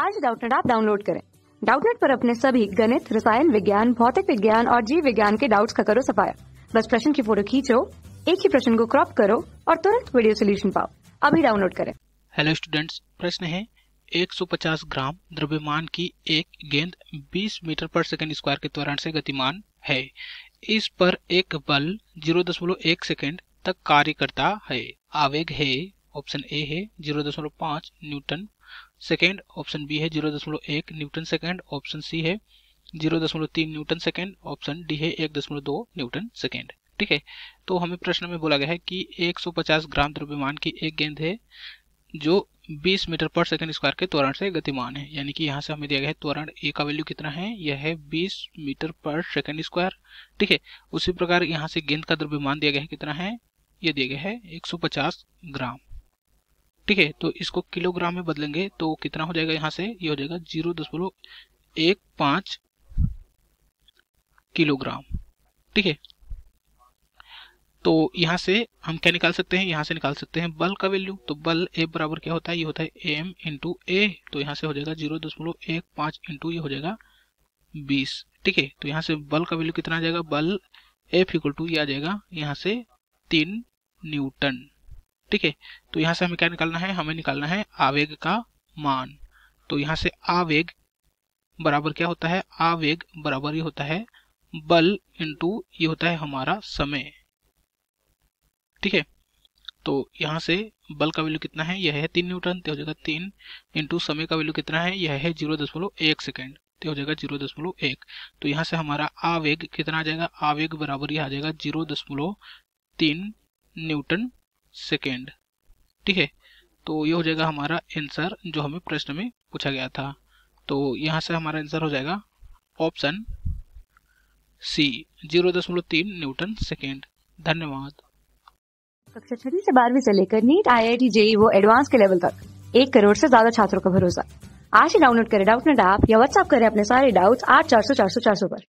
आज डाउटनेट आप डाउनलोड करें डाउटनेट पर अपने सभी गणित रसायन विज्ञान भौतिक विज्ञान और जीव विज्ञान के डाउट्स का करो सफाया बस प्रश्न की फोटो खींचो एक ही प्रश्न को क्रॉप करो और तुरंत वीडियो सोल्यूशन पाओ अभी डाउनलोड करें हेलो स्टूडेंट्स प्रश्न है 150 ग्राम द्रव्यमान की एक गेंद 20 मीटर पर सेकंड स्क्वायर के त्वरण से गतिमान है इस पर एक बल 0.1 सेकंड तक कार्य करता है आवेग है ऑप्शन ए है 0.5 न्यूटन सेकेंड ऑप्शन बी है जीरो दशमलव एक न्यूटन सेकेंड ऑप्शन सी है जीरो दशमलव तीन न्यूटन सेकेंड ऑप्शन डी है एक दशमलव दो न्यूटन सेकेंड ठीक है तो हमें प्रश्न में बोला गया है कि 150 ग्राम द्रव्यमान की एक गेंद है जो 20 मीटर पर सेकेंड स्क्वायर के त्वरण से गतिमान है यानी कि यहाँ से हमें दिया गया है त्वरण ए का वैल्यू कितना है यह है बीस मीटर पर सेकेंड स्क्वायर ठीक है उसी प्रकार यहाँ से गेंद का द्रव्यमान दिया गया है कितना है यह दिया गया है पचास ग्राम ठीक है तो इसको किलोग्राम में बदलेंगे तो कितना हो जाएगा यहाँ से ये हो जाएगा जीरो दशमलव एक पांच किलोग्राम ठीक है तो यहाँ से हम क्या निकाल सकते हैं यहाँ से निकाल सकते हैं बल का वैल्यू तो बल ए बराबर क्या होता है ये होता है एम इंटू ए तो यहाँ से हो जाएगा जीरो दशमलव एक पांच इंटू ये हो जाएगा बीस ठीक है तो यहाँ से बल का वैल्यू कितना आ जाएगा बल एफ इक्वल टू ये आ जाएगा यहाँ से तीन न्यूटन ठीक है तो यहाँ से हमें क्या निकालना है हमें निकालना है आवेग का मान तो यहाँ से आवेग बराबर क्या होता है आवेग बराबर ये होता है बल इंटू ये होता है हमारा समय ठीक है तो यहाँ से बल का वैल्यू कितना है यह है तीन न्यूटन तो हो जाएगा तीन इंटू समय का वैल्यू कितना है यह है जीरो दशमलव एक सेकेंड तो हो जाएगा जीरो दशमलव एक तो यहाँ से हमारा आवेग कितना आ जाएगा आवेग बराबर यह आ जाएगा जीरो दशमलव तीन न्यूटन सेकेंड ठीक है तो ये हो जाएगा हमारा आंसर जो हमें प्रश्न में पूछा गया था तो यहाँ से हमारा आंसर हो जाएगा ऑप्शन सी जीरो दशमलव तीन न्यूटन सेकेंड धन्यवाद कक्षा छठी से बारहवीं से लेकर NEET I I T JEE वो एडवांस के लेवल तक एक करोड़ से ज्यादा छात्रों का भरोसा आज ही डाउनलोड करें डाउट नेट ऐप या व्हाट्सअप करें अपने सारे डाउट्स आठ चार सौ चार सौ चार सौ पर